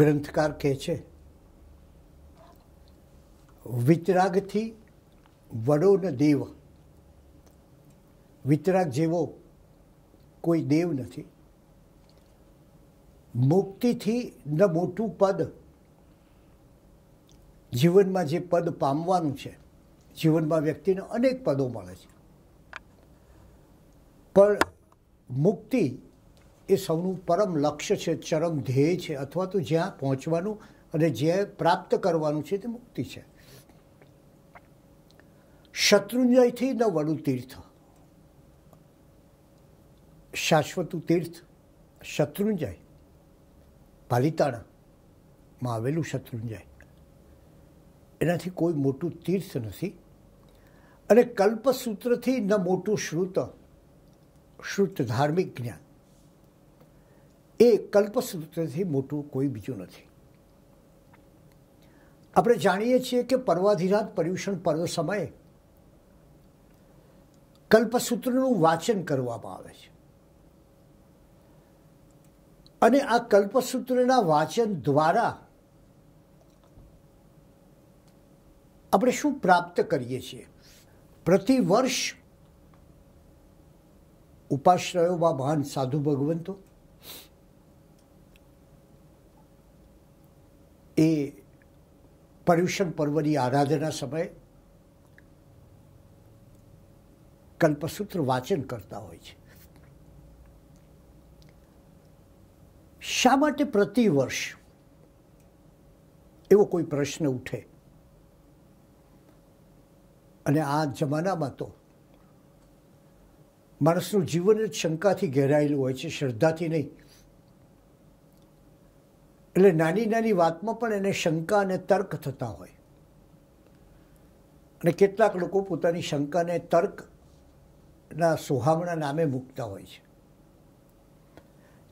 ગ્રંથકાર કહે છે વિતરાગથી વડો ન દેવ વિતરાગ જેવો કોઈ દેવ નથી મુક્તિથી ન મોટું પદ જીવનમાં જે પદ પામવાનું છે જીવનમાં વ્યક્તિને અનેક પદો મળે છે પણ મુક્તિ એ સૌનું પરમ લક્ષ્ય છે ચરમ ધ્યેય છે અથવા તો જ્યાં પહોંચવાનું અને જે પ્રાપ્ત કરવાનું છે તે મુક્તિ છે શત્રુંજયથી ન વડુ તીર્થ શાશ્વતું તીર્થ શત્રુંજય પાલિતાણામાં આવેલું શત્રુંજય એનાથી કોઈ મોટું તીર્થ નથી અને કલ્પસૂત્રથી ન મોટું શ્રુત શ્રુત ધાર્મિક જ્ઞાન એ કલ્પસૂત્રથી મોટું કોઈ બીજું નથી આપણે જાણીએ છીએ કે પર્વાધિરાત પર્યુષણ પર્વ સમયે કલ્પસૂત્રનું વાંચન કરવામાં આવે છે અને આ કલ્પસૂત્રના વાંચન દ્વારા આપણે શું પ્રાપ્ત કરીએ છીએ પ્રતિ વર્ષ ઉપાશ્રયોમાં મહાન સાધુ ભગવંતો એ પર્યુષણ પર્વની આરાધના સમયે કલ્પસૂત્ર વાંચન કરતા હોય છે શા માટે પ્રતિ વર્ષ એવો કોઈ પ્રશ્ન ઉઠે અને આ જમાનામાં તો માણસનું જીવન જ શંકાથી ઘેરાયેલું હોય છે શ્રદ્ધાથી નહીં એટલે નાની નાની વાતમાં પણ એને શંકા અને તર્ક થતા હોય અને કેટલાક લોકો પોતાની શંકાને તર્કના સોહામણા નામે મૂકતા હોય છે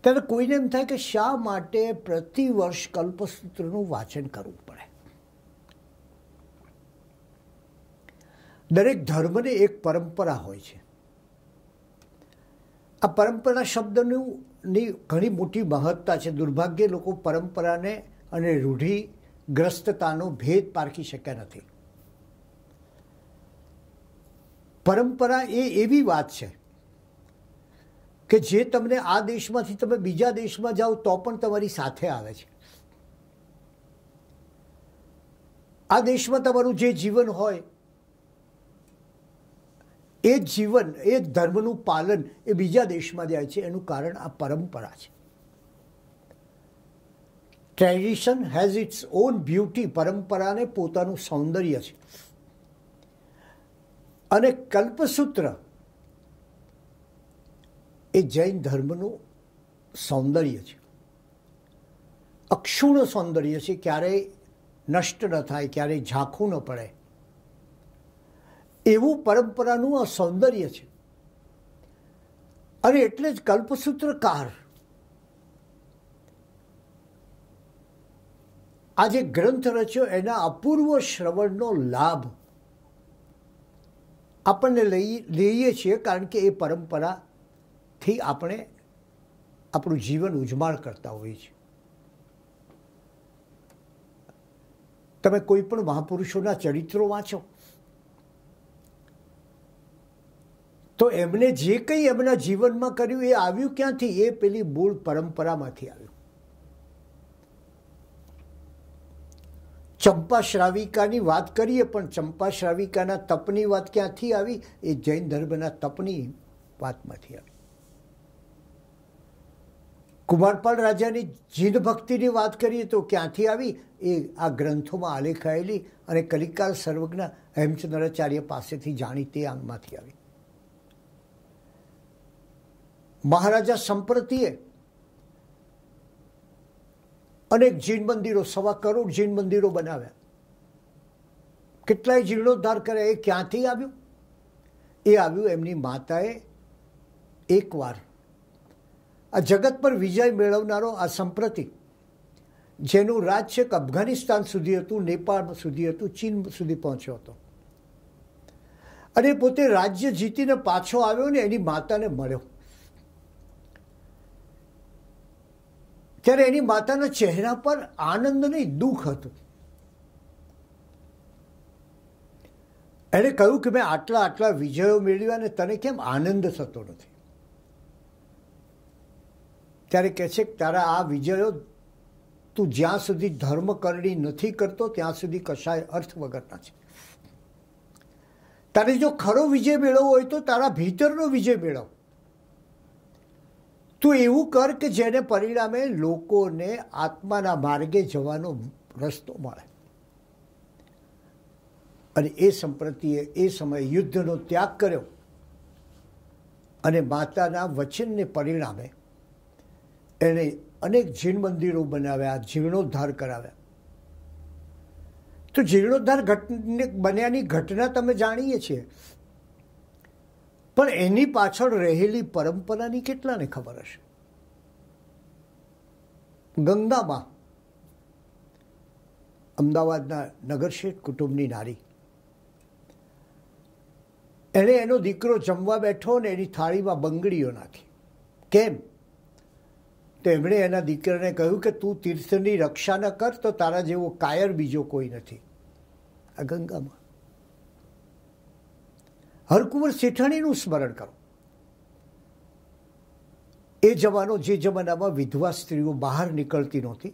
ત્યારે કોઈને એમ થાય કે શા માટે પ્રતિ વર્ષ કલ્પસૂત્રનું વાંચન કરવું પડે દરેક ધર્મને એક પરંપરા હોય છે આ પરંપરા શબ્દનું ની ઘણી મોટી મહત્તા છે દુર્ભાગ્ય લોકો પરંપરાને અને રૂઢિગ્રસ્તતાનો ભેદ પારખી શક્યા નથી પરંપરા એ એવી વાત છે કે જે તમને આ દેશમાંથી તમે બીજા દેશમાં જાઓ તો પણ તમારી સાથે આવે છે આ દેશમાં તમારું જે જીવન હોય એ જીવન એ ધર્મનું પાલન એ બીજા દેશમાં જાય છે એનું કારણ આ પરંપરા છે tradition has its own beauty પરંપરાને પોતાનું સૌંદર્ય છે અને કલ્પસૂત્ર એ જૈન ધર્મનું સૌંદર્ય છે અક્ષુણ સૌંદર્ય છે ક્યારેય નષ્ટ ન થાય ક્યારેય ઝાંખું ન પડે એવું પરંપરાનું આ સૌંદર્ય છે અને એટલે જ કલ્પસૂત્રકાર આ જે ગ્રંથ રચ્યો એના અપૂર્વ શ્રવણનો લાભ આપણને લઈ લઈએ છીએ કારણ કે એ પરંપરાથી આપણે આપણું જીવન ઉજમાળ કરતા હોઈએ છીએ તમે કોઈ પણ મહાપુરુષોના ચરિત્રો વાંચો તો એમણે જે કંઈ એમના જીવનમાં કર્યું એ આવ્યું ક્યાંથી એ પેલી મૂળ પરંપરામાંથી આવ્યું ચંપા શ્રાવિકાની વાત કરીએ પણ ચંપા શ્રાવિકાના તપની વાત ક્યાંથી આવી એ જૈન ધર્મના તપની વાતમાંથી આવી કુમારપાલ રાજાની જીન ભક્તિની વાત કરીએ તો ક્યાંથી આવી એ આ ગ્રંથોમાં આલેખાયેલી અને કલિકાલ સર્વજ્ઞ હેમચંદ્રાચાર્ય પાસેથી જાણીતી આંગમાંથી આવી મહારાજા સંપ્રતિએ અનેક જૈન મંદિરો સવા કરોડ જૈન મંદિરો બનાવ્યા કેટલાય જીર્ણોદ્ધાર કર્યા એ ક્યાંથી આવ્યું એ આવ્યું એમની માતાએ એકવાર આ જગત પર વિજય મેળવનારો આ સંપ્રતિ જેનું રાજ અફઘાનિસ્તાન સુધી હતું નેપાળ સુધી હતું ચીન સુધી પહોંચ્યો હતો અને પોતે રાજ્ય જીતીને પાછો આવ્યો ને એની માતાને મળ્યો ત્યારે એની માતાના ચહેરા પર આનંદ નહીં દુઃખ હતું એણે કહ્યું કે મેં આટલા આટલા વિજયો મેળવ્યા અને તને કેમ આનંદ થતો નથી ત્યારે કહે છે કે તારા આ વિજયો તું જ્યાં સુધી ધર્મ કરણી નથી કરતો ત્યાં સુધી કશાય અર્થ વગરના છે તારે જો ખરો વિજય મેળવવો હોય તો તારા ભીતરનો વિજય મેળવ તો એવું કર કે જેને પરિણામે લોકોને આત્માના માર્ગે જવાનો રસ્તો મળે અને એ સંપ્રતિએ એ સમયે યુદ્ધનો ત્યાગ કર્યો અને માતાના વચનને પરિણામે એણે અનેક જીર્ણ મંદિરો બનાવ્યા જીર્ણોદ્ધાર કરાવ્યા તો જીર્ણોદ્ધાર ઘટને બન્યાની ઘટના તમે જાણીએ છીએ પણ એની પાછળ રહેલી પરંપરાની કેટલાને ખબર હશે ગંગામાં અમદાવાદના નગરશેઠ કુટુંબની નારી એણે એનો દીકરો જમવા બેઠો ને એની થાળીમાં બંગડીઓ નાખી કેમ તો એમણે એના દીકરાને કહ્યું કે તું તીર્થની રક્ષા ન કર તો તારા જેવો કાયર બીજો કોઈ નથી આ ગંગામાં હરકુંવર શેઠાણીનું સ્મરણ કરો એ જમાનો જે જમાનામાં વિધવા સ્ત્રીઓ બહાર નીકળતી નહોતી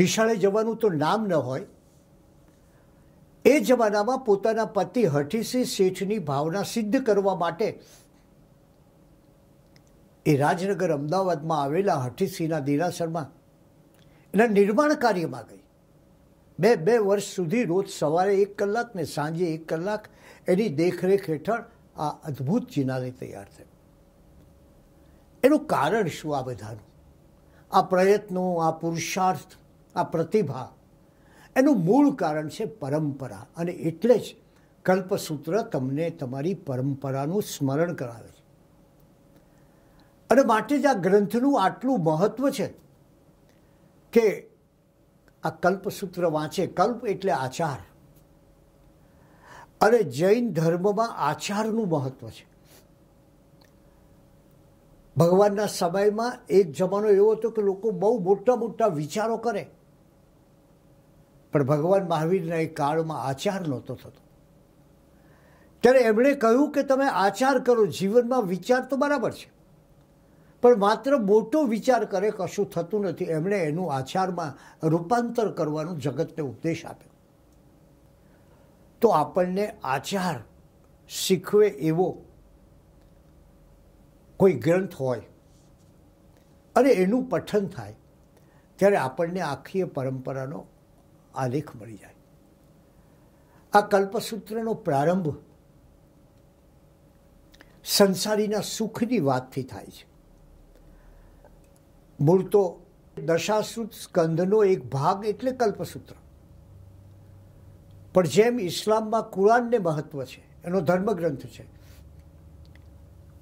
નિશાળે જવાનું તો નામ ન હોય એ જમાનામાં પોતાના પતિ હઠીસિંહ શેઠની ભાવના સિદ્ધ કરવા માટે એ રાજનગર અમદાવાદમાં આવેલા હઠીસિંહના દેરાસરમાં એના નિર્માણ કાર્યમાં ગઈ બે બે વર્ષ સુધી રોજ સવારે એક કલાક ને સાંજે એક કલાક એની દેખરેખ હેઠળ આ અદ્ભુત જિનાલય તૈયાર થયું એનું કારણ શું આ બધાનું આ પ્રયત્નો આ પુરુષાર્થ આ પ્રતિભા એનું મૂળ કારણ છે પરંપરા અને એટલે જ કલ્પસૂત્ર તમને તમારી પરંપરાનું સ્મરણ કરાવે છે અને માટે જ આ ગ્રંથનું આટલું મહત્વ છે કે આ કલ્પસૂત્ર વાંચે કલ્પ એટલે આચાર અને જૈન ધર્મમાં આચારનું મહત્વ છે ભગવાનના સમયમાં એક જમાનો એવો હતો કે લોકો બહુ મોટા મોટા વિચારો કરે પણ ભગવાન મહાવીરના એ કાળમાં આચાર નહોતો થતો ત્યારે એમણે કહ્યું કે તમે આચાર કરો જીવનમાં વિચાર તો બરાબર છે પણ માત્ર મોટો વિચાર કરે કશું થતું નથી એમણે એનું આચારમાં રૂપાંતર કરવાનો જગતને ઉપદેશ આપ્યો તો આપણને આચાર શીખવે એવો કોઈ ગ્રંથ હોય અને એનું પઠન થાય ત્યારે આપણને આખી પરંપરાનો આલેખ મળી જાય આ કલ્પસૂત્રનો પ્રારંભ સંસારીના સુખની વાતથી થાય છે મૂળ તો દશાસુત સ્કંદનો એક ભાગ એટલે કલ્પસૂત્ર પણ જેમ ઇસ્લામમાં કુરાનને મહત્વ છે એનો ધર્મગ્રંથ છે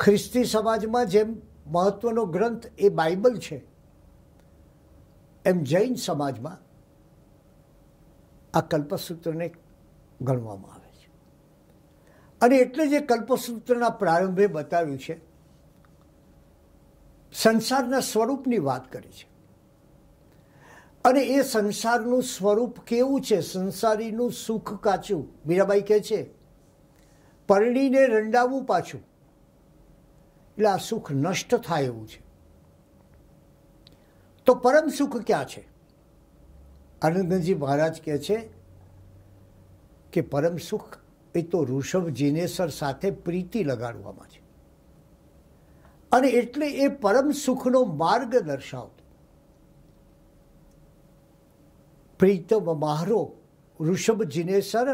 ખ્રિસ્તી સમાજમાં જેમ મહત્વનો ગ્રંથ એ બાઇબલ છે એમ જૈન સમાજમાં આ કલ્પસૂત્રને ગણવામાં આવે છે અને એટલે જે કલ્પસૂત્રના પ્રારંભે બતાવ્યું છે સંસારના સ્વરૂપની વાત કરી છે અને એ સંસારનું સ્વરૂપ કેવું છે સંસારીનું સુખ કાચું મીરાબાઈ કહે છે પરણીને રંડાવવું પાછું એટલે આ સુખ નષ્ટ થાય એવું છે તો પરમ સુખ ક્યાં છે આનંદજી મહારાજ કહે છે કે પરમ સુખ એ તો ઋષભ જીનેસર સાથે પ્રીતિ લગાડવામાં છે અને એટલે એ પરમ સુખનો માર્ગ દર્શાવતો પ્રીતમ મારો ઋષભજીને સર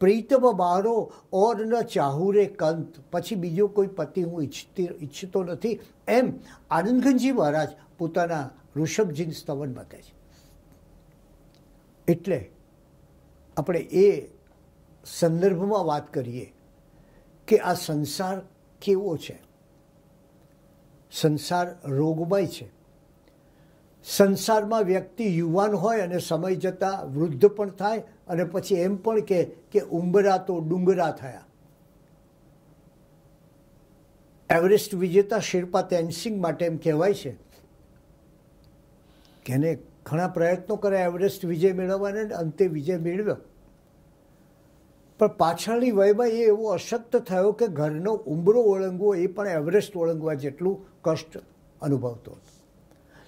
પ્રીતમ મારો ઓર ન ચાહુરે કંત પછી બીજો કોઈ પતિ હું ઈચ્છતી ઈચ્છતો નથી એમ આનંદગંજી મહારાજ પોતાના ઋષભજીન સ્તવન કહે છે એટલે આપણે એ સંદર્ભમાં વાત કરીએ કે આ સંસાર કેવો છે સંસાર રોગમય છે સંસારમાં વ્યક્તિ યુવાન હોય અને સમય જતાં વૃદ્ધ પણ થાય અને પછી એમ પણ કે કે ઉંબરા તો ડુંગરા થયા એવરેસ્ટ વિજેતા શેરપા તેનસિંગ માટે એમ કહેવાય છે કે એને ઘણા પ્રયત્નો કર્યા એવરેસ્ટ વિજય મેળવવાને અંતે વિજય મેળવ્યો પણ પાછળની વયમાં એ એવો અશક્ત થયો કે ઘરનો ઉંબરો ઓળંગવો એ પણ એવરેસ્ટ ઓળંગવા જેટલું કષ્ટ અનુભવતો હતો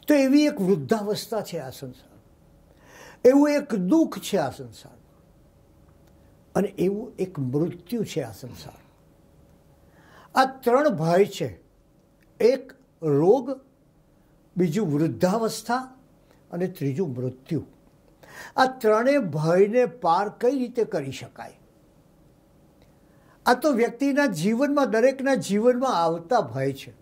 તો એવી એક વૃદ્ધાવસ્થા છે આ સંસાર એવું એક દુઃખ છે આ સંસાર અને એવું એક મૃત્યુ છે આ સંસાર આ ત્રણ ભય છે એક રોગ બીજું વૃદ્ધાવસ્થા અને ત્રીજું મૃત્યુ આ ત્રણે ભયને પાર કઈ રીતે કરી શકાય આ તો વ્યક્તિના જીવનમાં દરેકના જીવનમાં આવતા ભય છે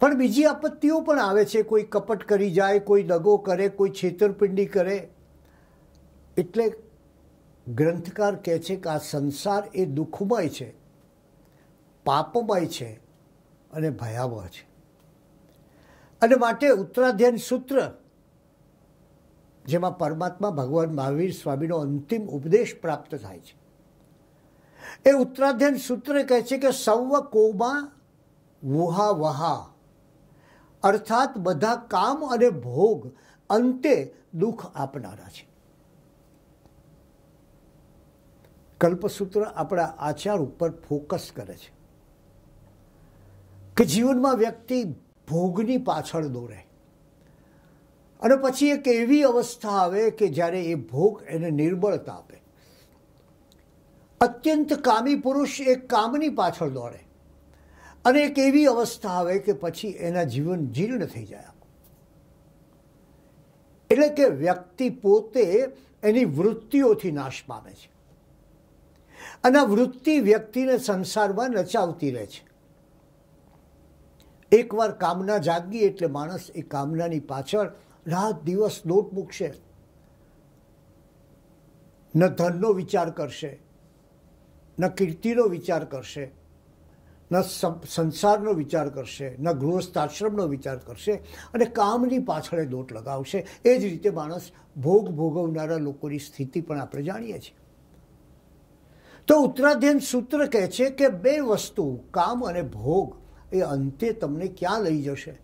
પણ બીજી આપત્તિઓ પણ આવે છે કોઈ કપટ કરી જાય કોઈ દગો કરે કોઈ છેતરપિંડી કરે એટલે ગ્રંથકાર કહે છે કે આ સંસાર એ દુઃખમય છે પાપમય છે અને ભયાવહ છે અને માટે ઉત્તરાધ્યન સૂત્ર જેમાં પરમાત્મા ભગવાન મહાવીર સ્વામીનો અંતિમ ઉપદેશ પ્રાપ્ત થાય છે એ ઉત્તરાધ્યન સૂત્ર કહે છે કે સૌ કોમાં વુહા વહા અર્થાત બધા કામ અને ભોગ અંતે દુઃખ આપનારા છે કલ્પસૂત્ર આપણા આચાર ઉપર ફોકસ કરે છે કે જીવનમાં વ્યક્તિ ભોગની પાછળ દોરે અને પછી એક એવી અવસ્થા આવે કે જ્યારે એ ભોગ એને નિર્બળતા આપે અત્યંત કામી પુરુષ એ કામની પાછળ દોડે અને એક એવી અવસ્થા આવે કે પછી એના જીવન જીર્ણ થઈ જાય એટલે કે વ્યક્તિ પોતે એની વૃત્તિઓથી નાશ પામે છે અને વૃત્તિ વ્યક્તિને સંસારમાં નચાવતી રહે છે એકવાર કામના જાગી એટલે માણસ એ કામનાની પાછળ રાત દિવસ દોટ મૂકશે ન ધનનો વિચાર કરશે ન કીર્તિનો વિચાર કરશે ન સંસારનો વિચાર કરશે ન ગૃહસ્થાશ્રમનો વિચાર કરશે અને કામની પાછળ દોટ લગાવશે એ જ રીતે માણસ ભોગ ભોગવનારા લોકોની સ્થિતિ પણ આપણે જાણીએ છીએ તો ઉત્તરાધ્યન સૂત્ર કહે છે કે બે વસ્તુ કામ અને ભોગ એ અંતે તમને ક્યાં લઈ જશે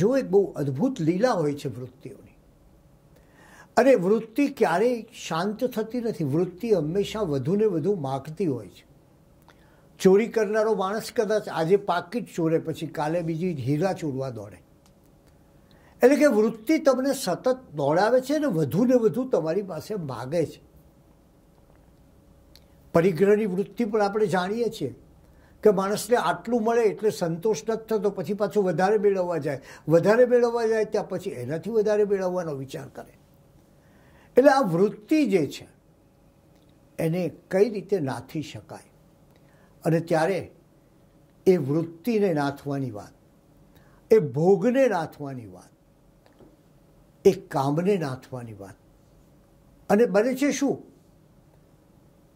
હજુ એક બહુ અદ્ભુત લીલા હોય છે વૃત્તિઓની અરે વૃત્તિ ક્યારેય શાંત થતી નથી વૃત્તિ હંમેશા વધુને વધુ માગતી હોય છે ચોરી કરનારો માણસ કદાચ આજે પાકી જ ચોરે પછી કાલે બીજી હીરા ચોરવા દોડે એટલે કે વૃત્તિ તમને સતત દોડાવે છે અને વધુને વધુ તમારી પાસે માગે છે પરિગ્રહની વૃત્તિ પણ આપણે જાણીએ છીએ કે માણસને આટલું મળે એટલે સંતોષ નથી થતો પછી પાછું વધારે મેળવવા જાય વધારે મેળવવા જાય ત્યાં પછી એનાથી વધારે મેળવવાનો વિચાર કરે એટલે આ વૃત્તિ જે છે એને કઈ રીતે નાથી શકાય અને ત્યારે એ વૃત્તિને નાથવાની વાત એ ભોગને નાથવાની વાત એ કામને નાથવાની વાત અને બને છે શું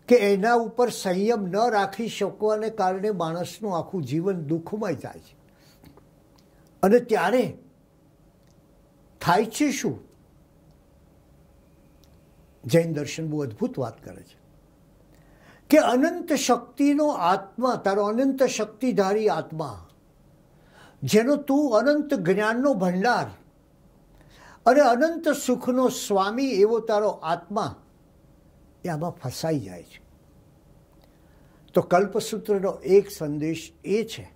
કે એના ઉપર સંયમ ન રાખી શકવાને કારણે માણસનું આખું જીવન દુઃખમય જાય છે અને ત્યારે થાય છે શું જૈન દર્શન બહુ અદ્ભુત વાત કરે છે કે અનંત શક્તિનો આત્મા તારો અનંત શક્તિધારી આત્મા જેનો તું અનંત જ્ઞાનનો ભંડાર અને અનંત સુખનો સ્વામી એવો તારો આત્મા એ આમાં ફસાઈ જાય છે તો કલ્પસૂત્રનો એક સંદેશ એ છે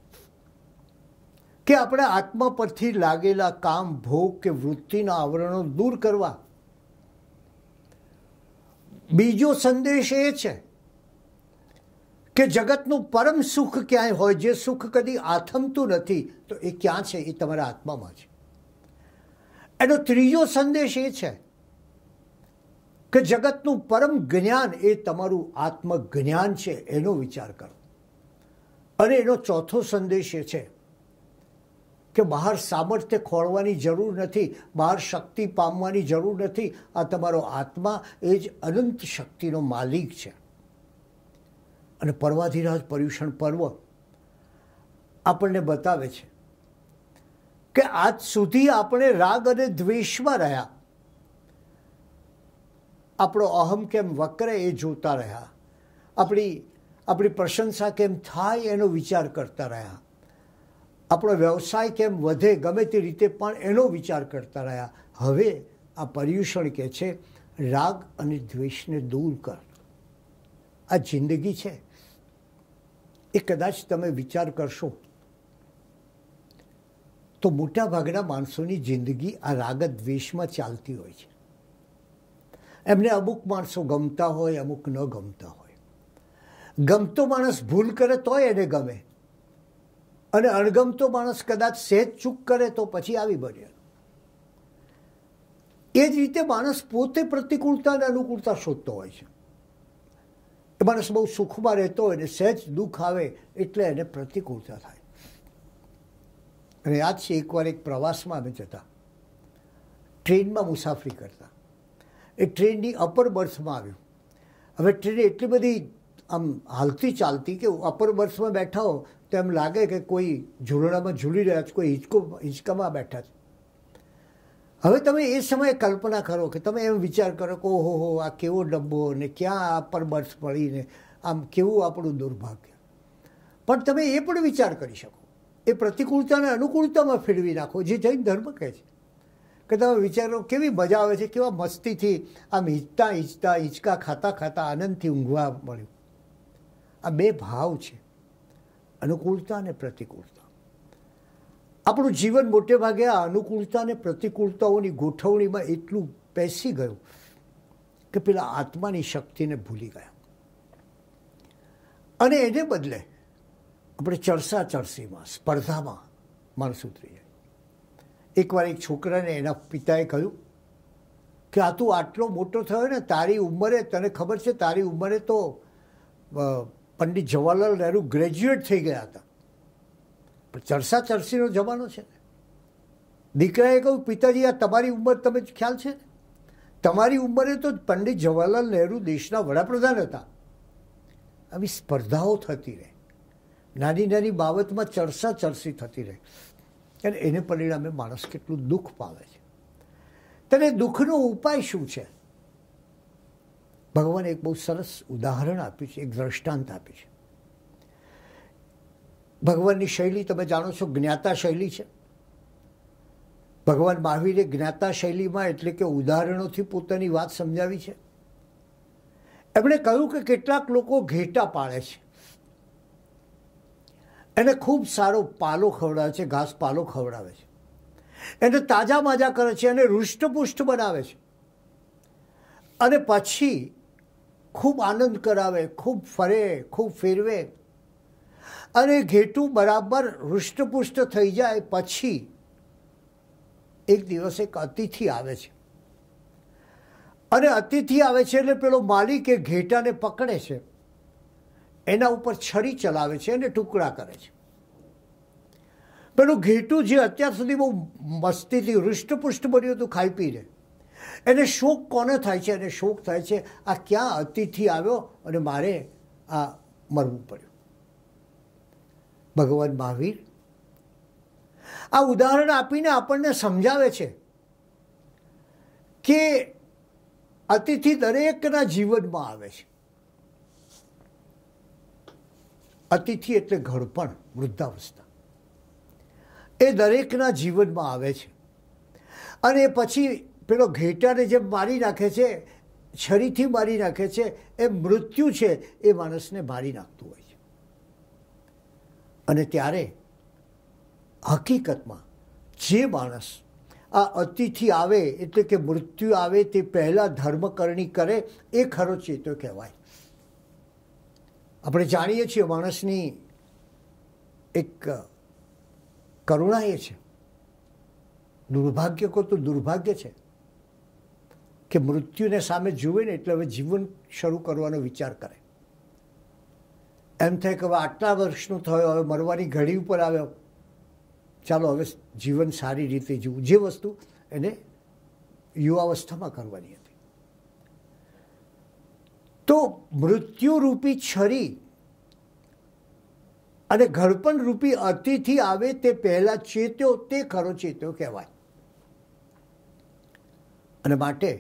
કે આપણે આત્મા પરથી લાગેલા કામ ભોગ કે વૃત્તિના આવરણો દૂર કરવા બીજો સંદેશ એ છે કે જગતનું પરમ સુખ ક્યાંય હોય જે સુખ કદી આથમતું નથી તો એ ક્યાં છે એ તમારા આત્મામાં છે એનો ત્રીજો સંદેશ એ છે કે જગતનું પરમ જ્ઞાન એ તમારું આત્મ જ્ઞાન છે એનો વિચાર કરો અને એનો ચોથો સંદેશ એ છે કે બહાર સામર્થ્ય ખોળવાની જરૂર નથી બહાર શક્તિ પામવાની જરૂર નથી આ તમારો આત્મા એ જ અનંત શક્તિનો માલિક છે અને પર્વાધિરાજ પર્યુષણ પર્વ આપણને બતાવે છે કે આજ સુધી આપણે રાગ અને દ્વેષમાં રહ્યા આપણો અહમ કેમ વક્રે એ જોતા રહ્યા આપણી આપણી પ્રશંસા કેમ થાય એનો વિચાર કરતા રહ્યા આપણો વ્યવસાય કેમ વધે ગમે તે રીતે પણ એનો વિચાર કરતા રહ્યા હવે આ પર્યુષણ કહે છે રાગ અને દ્વેષને દૂર કર આ જિંદગી છે એ કદાચ તમે વિચાર કરશો તો મોટાભાગના માણસોની જિંદગી આ રાગ દ્વેષમાં ચાલતી હોય છે એમને અમુક માણસો ગમતા હોય અમુક ન ગમતા હોય ગમતો માણસ ભૂલ કરે તોય એને ગમે અને અણગમતો માણસ કદાચ સહેજ ચૂક કરે તો પછી આવી બને એ જ રીતે માણસ પોતે પ્રતિકૂળતા અને અનુકૂળતા શોધતો હોય છે એ માણસ બહુ સુખમાં રહેતો હોય ને સહેજ દુઃખ આવે એટલે એને પ્રતિકૂળતા થાય અને યાદ છે એકવાર એક પ્રવાસમાં અમે જતા ટ્રેનમાં મુસાફરી કરતા એ ટ્રેનની અપર બર્થમાં આવ્યું હવે ટ્રેન એટલી બધી આમ હાલતી ચાલતી કે અપર બર્થમાં બેઠા હો તો એમ લાગે કે કોઈ ઝૂલણામાં ઝૂલી રહ્યા છે કોઈ હિંચકો હિંચકામાં બેઠા છે હવે તમે એ સમયે કલ્પના કરો કે તમે એમ વિચાર કરો કે ઓહો હો આ કેવો ડબ્બો ને ક્યાં આ પર બર્થ પડીને આમ કેવું આપણું દુર્ભાગ્ય પણ તમે એ પણ વિચાર કરી શકો એ પ્રતિકૂળતાને અનુકૂળતામાં ફેરવી નાખો જે જૈન ધર્મ કહે છે કે તમે વિચારો કેવી મજા આવે છે કેવા મસ્તીથી આમ હિંચતા હિંચતા હિંચકા ખાતા ખાતા આનંદથી ઊંઘવા મળ્યું આ બે ભાવ છે અનુકૂળતા અને પ્રતિકૂળતા આપણું જીવન મોટે ભાગે આ અનુકૂળતા અને પ્રતિકૂળતાઓની ગોઠવણીમાં એટલું પેસી ગયું કે પેલા આત્માની શક્તિને ભૂલી ગયા અને એને બદલે આપણે ચડસા ચડસીમાં સ્પર્ધામાં માણસ ઉતરી જાય એકવાર એક છોકરાને એના પિતાએ કહ્યું કે આ તું આટલો મોટો થયો ને તારી ઉંમરે તને ખબર છે તારી ઉંમરે તો પંડિત જવાહરલાલ નહેરુ ગ્રેજ્યુએટ થઈ ગયા હતા પણ ચર્ચા ચર્ચીનો જમાનો છે ને દીકરાએ કહ્યું પિતાજી આ તમારી ઉંમર તમે ખ્યાલ છે ને તમારી ઉંમરે તો પંડિત જવાહરલાલ નહેરુ દેશના વડાપ્રધાન હતા આવી સ્પર્ધાઓ થતી રહે નાની નાની બાબતમાં ચર્ચા ચર્ચી થતી રહે અને એને પરિણામે માણસ કેટલું દુઃખ પાવે છે તેને દુઃખનો ઉપાય શું છે ભગવાને એક બહુ સરસ ઉદાહરણ આપ્યું છે એક દ્રષ્ટાંત આપ્યું છે ભગવાનની શૈલી તમે જાણો છો જ્ઞાતા શૈલી છે ભગવાન મહાવીરે જ્ઞાતા શૈલીમાં એટલે કે ઉદાહરણોથી પોતાની વાત સમજાવી છે એમણે કહ્યું કે કેટલાક લોકો ઘેટા પાળે છે એને ખૂબ સારો પાલો ખવડાવે છે ઘાસ પાલો ખવડાવે છે એને તાજા માજા કરે છે એને હૃષ્ટપુષ્ટ બનાવે છે અને પછી ખૂબ આનંદ કરાવે ખૂબ ફરે ખૂબ ફેરવે અને ઘેટું બરાબર હૃષ્ટપુષ્ટ થઈ જાય પછી એક દિવસ એક અતિથિ આવે છે અને અતિથિ આવે છે એટલે પેલો માલિક એ ઘેટાને પકડે છે એના ઉપર છરી ચલાવે છે અને ટુકડા કરે છે પેલું ઘેટું જે અત્યાર સુધી બહુ મસ્તીથી હૃષ્ટપુષ્ટ બન્યું હતું ખાઈ પીને એને શોક કોને થાય છે એને શોક થાય છે આ ક્યાં અતિથિ આવ્યો અને મારે આ મરવું પડ્યું ભગવાન મહાવીર આ ઉદાહરણ આપીને આપણને સમજાવે છે કે અતિથિ દરેકના જીવનમાં આવે છે અતિથિ એટલે ઘડપણ વૃદ્ધાવસ્થા એ દરેકના જીવનમાં આવે છે અને પછી પેલો ઘેટાને જેમ મારી નાખે છે છરીથી મારી નાખે છે એ મૃત્યુ છે એ માણસને મારી નાખતું હોય છે અને ત્યારે હકીકતમાં જે માણસ આ અતિથિ આવે એટલે કે મૃત્યુ આવે તે પહેલાં ધર્મકરણી કરે એ ખરો ચેતો કહેવાય આપણે જાણીએ છીએ માણસની એક કરુણા એ છે દુર્ભાગ્ય કહો તો દુર્ભાગ્ય છે કે મૃત્યુને સામે જુએ ને એટલે હવે જીવન શરૂ કરવાનો વિચાર કરે એમ થાય કે હવે આટલા વર્ષનું થયો હવે મરવાની ઘડી ઉપર આવ્યો ચાલો હવે જીવન સારી રીતે જીવું જે વસ્તુ એને યુવાવસ્થામાં કરવાની હતી તો મૃત્યુરૂપી છરી અને ઘડપણ રૂપી અતિથિ આવે તે પહેલાં ચેત્યો તે ખરો ચેત્યો કહેવાય અને માટે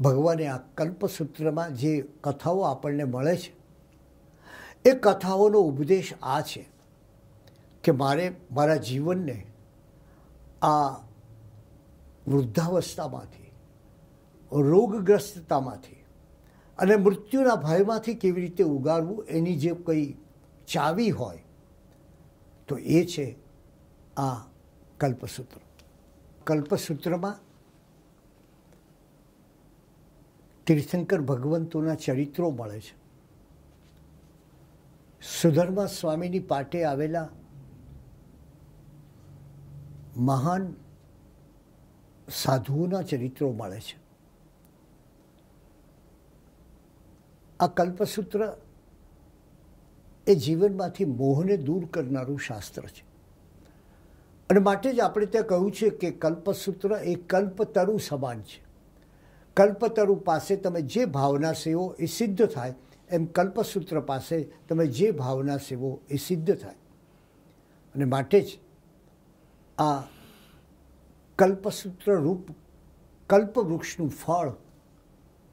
ભગવાને આ કલ્પસૂત્રમાં જે કથાઓ આપણને મળે છે એ કથાઓનો ઉપદેશ આ છે કે મારે મારા જીવનને આ વૃદ્ધાવસ્થામાંથી રોગગ્રસ્તતામાંથી અને મૃત્યુના ભયમાંથી કેવી રીતે ઉગાડવું એની જે કંઈ ચાવી હોય તો એ છે આ કલ્પસૂત્ર કલ્પસૂત્રમાં તીર્થંકર ભગવંતોના ચરિત્રો મળે છે સુધર્મા સ્વામીની પાટે આવેલા મહાન સાધુઓના ચરિત્રો મળે છે આ કલ્પસૂત્ર એ જીવનમાંથી મોહને દૂર કરનારું શાસ્ત્ર છે અને માટે જ આપણે ત્યાં કહ્યું છે કે કલ્પસૂત્ર એ કલ્પતરુ સમાન છે કલ્પતરુ પાસે તમે જે ભાવના સેવો એ સિદ્ધ થાય એમ કલ્પસૂત્ર પાસે તમે જે ભાવના સેવો એ સિદ્ધ થાય અને માટે જ આ કલ્પસૂત્ર રૂપ કલ્પવૃક્ષનું ફળ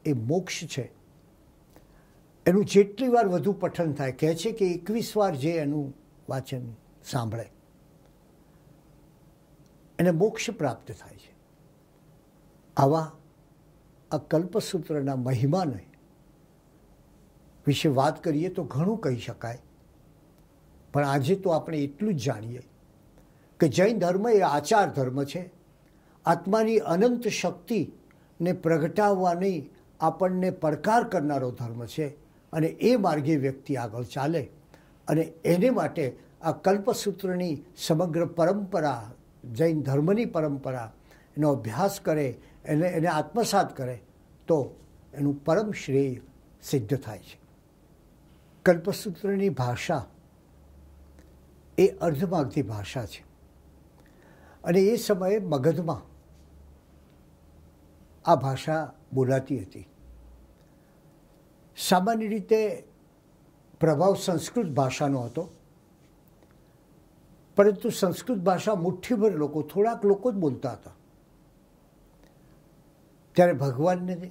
એ મોક્ષ છે એનું જેટલી વાર વધુ પઠન થાય કહે છે કે એકવીસ વાર જે એનું વાંચન સાંભળે એને મોક્ષ પ્રાપ્ત થાય છે આવા આ કલ્પસૂત્રના મહિમાને વિશે વાત કરીએ તો ઘણું કહી શકાય પણ આજે તો આપણે એટલું જ જાણીએ કે જૈન ધર્મ એ આચાર ધર્મ છે આત્માની અનંત શક્તિને પ્રગટાવવાની આપણને પડકાર કરનારો ધર્મ છે અને એ માર્ગે વ્યક્તિ આગળ ચાલે અને એને માટે આ કલ્પસૂત્રની સમગ્ર પરંપરા જૈન ધર્મની પરંપરા એનો અભ્યાસ કરે એને એને આત્મસાત કરે તો એનું પરમ શ્રેય સિદ્ધ થાય છે કલ્પસૂત્રની ભાષા એ અર્ધમાગતી ભાષા છે અને એ સમયે મગધમાં આ ભાષા બોલાતી હતી સામાન્ય રીતે પ્રભાવ સંસ્કૃત ભાષાનો હતો પરંતુ સંસ્કૃત ભાષા મુઠ્ઠીભર લોકો થોડાક લોકો જ બોલતા હતા ત્યારે ભગવાનને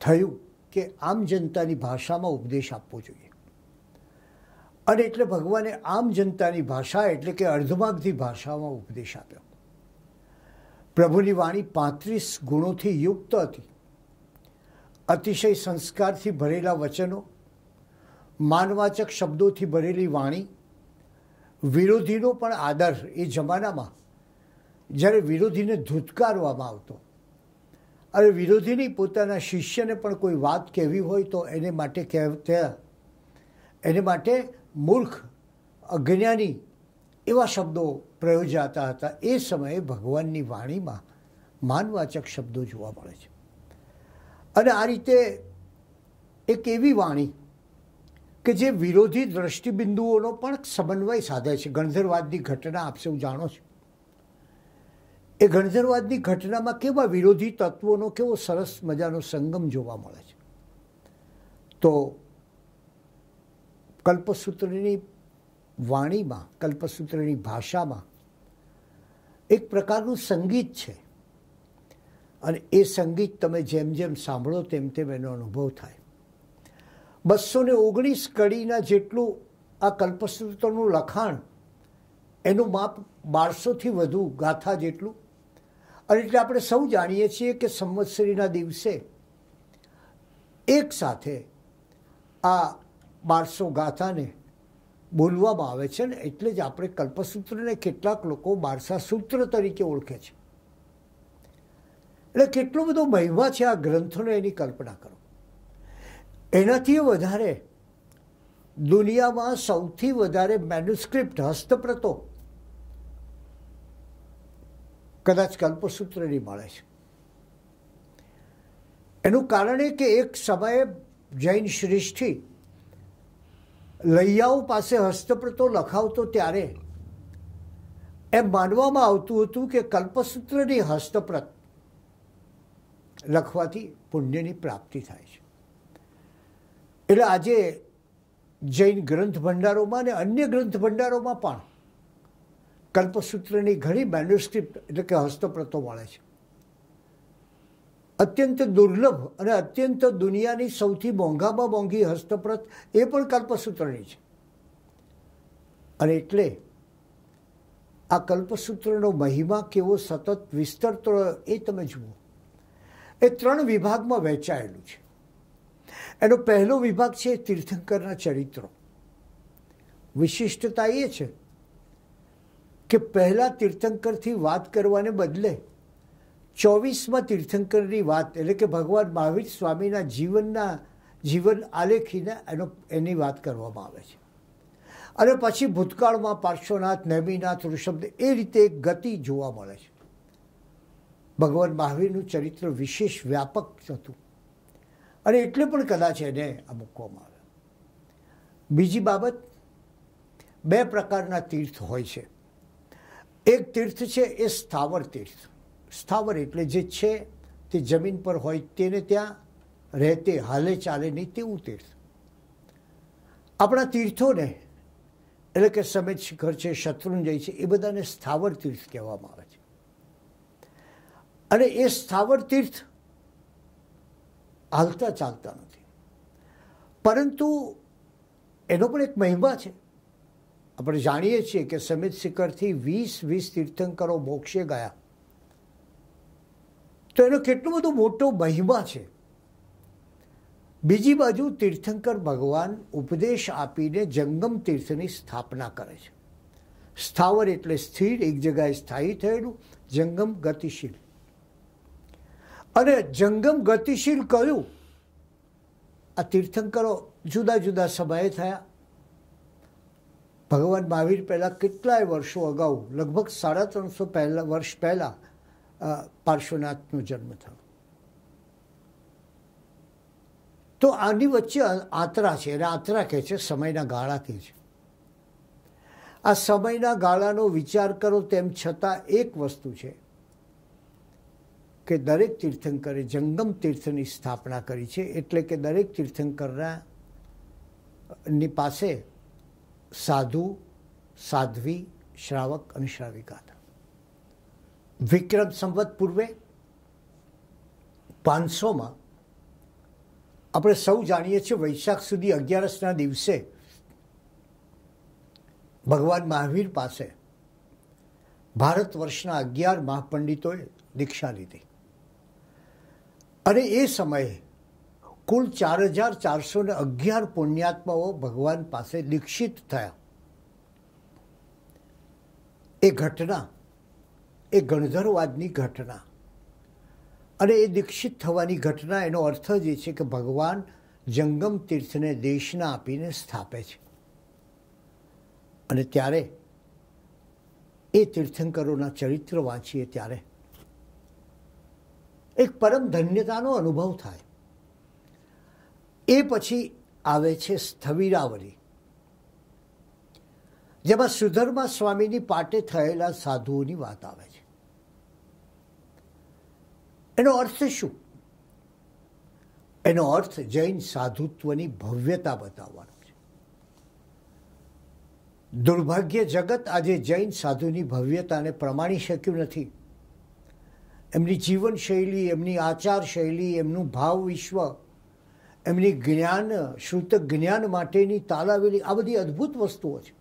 થયું કે આમ જનતાની ભાષામાં ઉપદેશ આપવો જોઈએ અને એટલે ભગવાને આમ જનતાની ભાષા એટલે કે અર્ધમાગધી ભાષામાં ઉપદેશ આપ્યો પ્રભુની વાણી પાંત્રીસ ગુણોથી યુક્ત હતી અતિશય સંસ્કારથી ભરેલા વચનો માનવાચક શબ્દોથી ભરેલી વાણી વિરોધીનો પણ આદર એ જમાનામાં જ્યારે વિરોધીને ધૂતકારવામાં આવતો અને વિરોધીની પોતાના શિષ્યને પણ કોઈ વાત કહેવી હોય તો એને માટે કહેતા એને માટે મૂર્ખ અજ્ઞાની એવા શબ્દો પ્રયોજાતા હતા એ સમયે ભગવાનની વાણીમાં માનવાચક શબ્દો જોવા મળે છે અને આ રીતે એક એવી વાણી કે જે વિરોધી દ્રષ્ટિબિંદુઓનો પણ સમન્વય સાધે છે ગણધરવાદની ઘટના આપશે હું જાણો છું એ ગણધરવાદની ઘટનામાં કેવા વિરોધી તત્વોનો કેવો સરસ મજાનો સંગમ જોવા મળે છે તો કલ્પસૂત્રની વાણીમાં કલ્પસૂત્રની ભાષામાં એક પ્રકારનું સંગીત છે અને એ સંગીત તમે જેમ જેમ સાંભળો તેમ તેમ એનો અનુભવ થાય બસો ને ઓગણીસ કડીના જેટલું આ કલ્પસૂત્રનું લખાણ એનું માપ બારસોથી વધુ ગાથા જેટલું અને એટલે આપણે સૌ જાણીએ છીએ કે સંવત્સરીના દિવસે એક સાથે આ બારસો ગાથાને બોલવામાં આવે છે ને એટલે જ આપણે કલ્પસૂત્રને કેટલાક લોકો બારસા સૂત્ર તરીકે ઓળખે છે એટલે કેટલો બધો મહિમા છે આ ગ્રંથોને એની કલ્પના કરો એનાથી વધારે દુનિયામાં સૌથી વધારે મેન્યુસ્ક્રિપ્ટ હસ્તપ્રતો કદાચ કલ્પસૂત્રની મળે છે એનું કારણ એ કે એક સમયે જૈન શ્રેષ્ઠી લૈયાઓ પાસે હસ્તપ્રતો લખાવતો ત્યારે એમ માનવામાં આવતું હતું કે કલ્પસૂત્રની હસ્તપ્રત લખવાથી પુણ્યની પ્રાપ્તિ થાય છે એટલે આજે જૈન ગ્રંથ ભંડારોમાં અને અન્ય ગ્રંથ ભંડારોમાં પણ કલ્પસૂત્રની ઘણી મેન્યુસ્ક્રિપ્ટ એટલે કે હસ્તપ્રતો મળે છે અત્યંત દુર્લભ અને અત્યંત દુનિયાની સૌથી મોંઘામાં મોંઘી હસ્તપ્રત એ પણ કલ્પસૂત્રની છે અને એટલે આ કલ્પસૂત્રનો મહિમા કેવો સતત વિસ્તરતો એ તમે જુઓ એ ત્રણ વિભાગમાં વહેંચાયેલું છે એનો પહેલો વિભાગ છે તીર્થંકરના ચરિત્રો વિશિષ્ટતા એ છે કે પહેલાં તીર્થંકરથી વાત કરવાને બદલે ચોવીસમાં તીર્થંકરની વાત એટલે કે ભગવાન મહાવીર સ્વામીના જીવનના જીવન આલેખીને એનો એની વાત કરવામાં આવે છે અને પછી ભૂતકાળમાં પાર્શ્વનાથ નૈમીનાથ ઋષભ એ રીતે એક ગતિ જોવા મળે છે ભગવાન મહાવીરનું ચરિત્ર વિશેષ વ્યાપક હતું અને એટલે પણ કદાચ એને આ મૂકવામાં આવે બીજી બાબત બે પ્રકારના તીર્થ હોય છે એક તીર્થ છે એ સ્થાવર તીર્થ સ્થાવર એટલે જે છે તે જમીન પર હોય તેને ત્યાં રહેતે હાલે ચાલે નહીં તેવું તીર્થ આપણા તીર્થોને એટલે કે સમેત શિખર છે શત્રુંજય છે એ બધાને સ્થાવર તીર્થ કહેવામાં આવે છે અને એ સ્થાવર તીર્થ હાલતા ચાલતા નથી પરંતુ એનો પણ એક મહિમા છે આપણે જાણીએ છીએ કે સમિત શિખરથી વીસ વીસ તીર્થંકરો મોક્ષે ગયા તો એનો કેટલો બધો મોટો મહિમા છે બીજી બાજુ તીર્થંકર ભગવાન ઉપદેશ આપીને જંગમ તીર્થની સ્થાપના કરે છે સ્થાવર એટલે સ્થિર એક જગ્યાએ સ્થાયી થયેલું જંગમ ગતિશીલ અને જંગમ ગતિશીલ કયું આ તીર્થંકરો જુદા જુદા સમયે થયા ભગવાન મહાવીર પહેલાં કેટલાય વર્ષો અગાઉ લગભગ સાડા ત્રણસો પહેલાં વર્ષ પહેલાં પાર્શ્વનાથનો જન્મ થયો તો આની વચ્ચે આતરા છે અને આતરા કહે છે સમયના ગાળા કહે છે આ સમયના ગાળાનો વિચાર કરો તેમ છતાં એક વસ્તુ છે કે દરેક તીર્થંકરે જંગમ તીર્થની સ્થાપના કરી છે એટલે કે દરેક તીર્થંકરના ની પાસે સાધુ સાધ્વી શ્રાવક અને શ્રાવિકા હતા વિક્રમ સંવત પૂર્વે પાંચસોમાં આપણે સૌ જાણીએ છીએ વૈશાખ સુધી અગિયારસના દિવસે ભગવાન મહાવીર પાસે ભારત વર્ષના અગિયાર મહાપંડિતોએ દીક્ષા લીધી અને એ સમયે કુલ ચાર હજાર ચારસો ને અગિયાર પુણ્યાત્માઓ ભગવાન પાસે દીક્ષિત થયા એ ઘટના એ ગણધરવાદની ઘટના અને એ દીક્ષિત થવાની ઘટના એનો અર્થ જ એ છે કે ભગવાન જંગમ તીર્થને દેશના આપીને સ્થાપે છે અને ત્યારે એ તીર્થંકરોના ચરિત્ર વાંચીએ ત્યારે એક પરમ ધન્યતાનો અનુભવ થાય એ પછી આવે છે સ્થવિરાવલી જેમાં સુધર્મા સ્વામીની પાટે થયેલા સાધુઓની વાત આવે છે એનો અર્થ શું એનો અર્થ જૈન સાધુત્વની ભવ્યતા બતાવવાનો છે દુર્ભાગ્ય જગત આજે જૈન સાધુની ભવ્યતાને પ્રમાણી શક્યું નથી એમની જીવનશૈલી એમની આચાર શૈલી એમનું ભાવ વિશ્વ એમની જ્ઞાન શ્રુત જ્ઞાન માટેની તાલાવેલી આ બધી અદ્ભુત વસ્તુઓ છે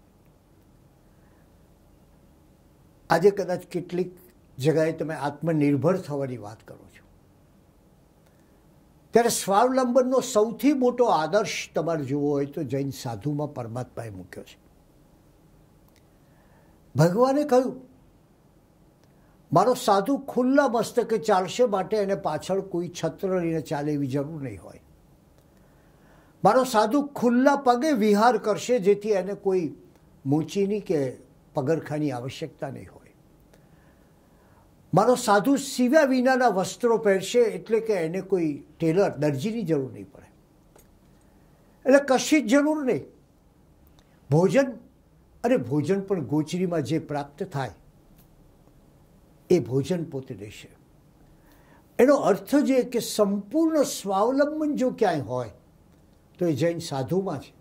આજે કદાચ કેટલીક જગાએ તમે આત્મનિર્ભર થવાની વાત કરો છો ત્યારે સ્વાવલંબનનો સૌથી મોટો આદર્શ તમારે જોવો હોય તો જૈન સાધુમાં પરમાત્માએ મૂક્યો છે ભગવાને કહ્યું મારો સાધુ ખુલ્લા મસ્તકે ચાલશે માટે એને પાછળ કોઈ છત્ર લઈને ચાલે એવી જરૂર નહીં હોય મારો સાધુ ખુલ્લા પગે વિહાર કરશે જેથી એને કોઈ મોચીની કે પગરખાની આવશ્યકતા નહીં હોય મારો સાધુ સીવ્યા વિનાના વસ્ત્રો પહેરશે એટલે કે એને કોઈ ટેલર દરજીની જરૂર નહીં પડે એટલે કશી જ જરૂર નહીં ભોજન અને ભોજન પણ ગોચરીમાં જે પ્રાપ્ત થાય એ ભોજન પોતે દેશે એનો અર્થ જે કે સંપૂર્ણ સ્વાવલંબન જો ક્યાંય હોય તો એ જૈન સાધુમાં છે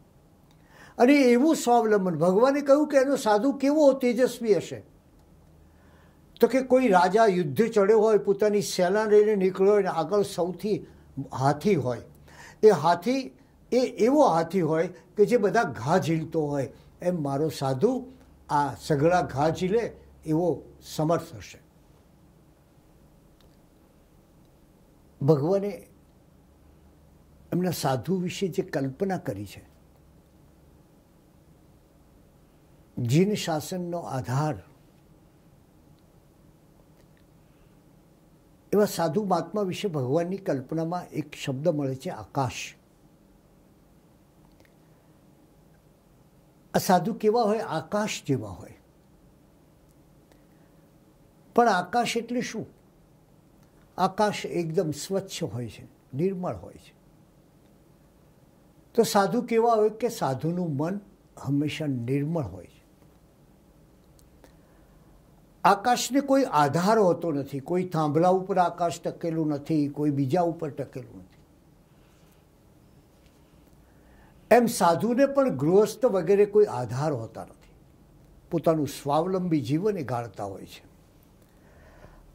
અને એવું સ્વાવલંબન ભગવાને કહ્યું કે એનો સાધુ કેવો તેજસ્વી હશે તો કે કોઈ રાજા યુદ્ધ ચડ્યો હોય પોતાની સેના લઈને નીકળ્યો હોય આગળ સૌથી હાથી હોય એ હાથી એ એવો હાથી હોય કે જે બધા ઘા ઝીલતો હોય એમ મારો સાધુ આ સઘળા ઘા ઝીલે એવો સમર્થ હશે ભગવાને એમના સાધુ વિશે જે કલ્પના કરી છે જીન શાસનનો આધાર એવા સાધુ મહાત્મા વિશે ભગવાનની કલ્પનામાં એક શબ્દ મળે છે આકાશ આ સાધુ કેવા હોય આકાશ જેવા હોય પણ આકાશ એટલે શું આકાશ એકદમ સ્વચ્છ હોય છે નિર્મળ હોય છે તો સાધુ કેવા હોય કે સાધુનું મન હંમેશા નિર્મળ હોય છે આકાશને કોઈ આધાર હોતો નથી કોઈ થાંભલા ઉપર આકાશ ટકેલું નથી કોઈ બીજા ઉપર ટકેલું નથી એમ સાધુને પણ ગૃહસ્થ વગેરે કોઈ આધાર હોતા નથી પોતાનું સ્વાવલંબી જીવન એ ગાળતા હોય છે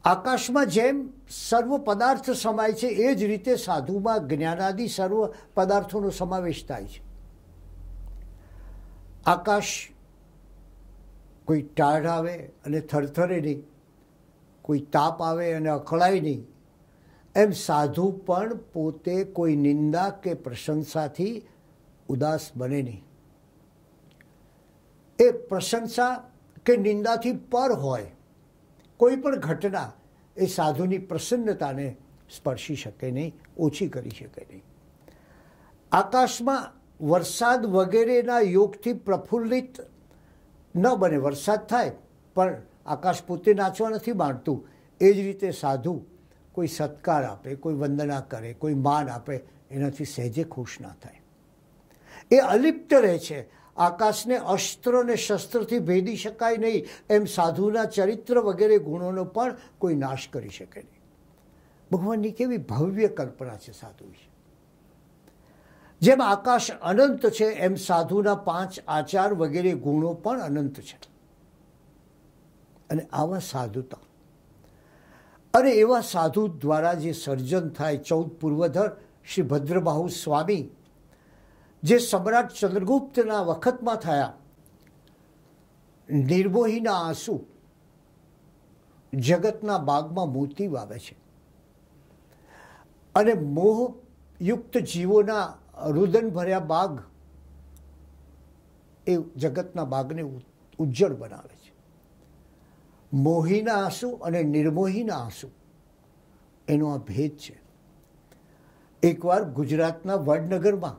આકાશમાં જેમ સર્વ પદાર્થ સમાય છે એ જ રીતે સાધુમાં જ્ઞાનાદિ સર્વ પદાર્થોનો સમાવેશ થાય છે આકાશ કોઈ ટાઢ આવે અને થરથરે નહીં કોઈ તાપ આવે અને અકળાય નહીં એમ સાધુ પણ પોતે કોઈ નિંદા કે પ્રશંસાથી ઉદાસ બને નહીં એ પ્રશંસા કે નિંદાથી પર હોય કોઈ પણ ઘટના એ સાધુની પ્રસન્નતાને સ્પર્શી શકે નહીં ઓછી કરી શકે નહીં આકાશમાં વરસાદ વગેરેના યોગથી પ્રફુલ્લિત ન બને વરસાદ થાય પણ આકાશ પોતે નાચવા નથી માંડતું એ જ રીતે સાધુ કોઈ સત્કાર આપે કોઈ વંદના કરે કોઈ માન આપે એનાથી સહેજે ખુશ ના થાય એ અલિપ્ત રહે છે આકાશને અસ્ત્ર શસ્ત્રથી ભેદી શકાય નહીં એમ સાધુના ચરિત્ર વગેરે ગુણોનો પણ કોઈ નાશ કરી શકે નહીં ભગવાનની કેવી ભવ્ય કલ્પના છે સાધુ વિશે જેમ આકાશ અનંત છે એમ સાધુના પાંચ આચાર વગેરે ગુણો પણ અનંત છે અને આવા સાધુતા અને એવા સાધુ દ્વારા જે સર્જન થાય ચૌદ પૂર્વધર શ્રી ભદ્રબાહુ સ્વામી જે સમ્રાટ ચંદ્રગુપ્તના વખતમાં થયા નિર્મોહીના આંસુ જગતના બાગમાં મોતી વાવે છે અને મોહયુક્ત જીવોના રુદન ભર્યા બાગ એ જગતના બાગને ઉજ્જળ બનાવે છે મોહીના આંસુ અને નિર્મોહીના આંસુ એનો આ ભેદ છે એકવાર ગુજરાતના વડનગરમાં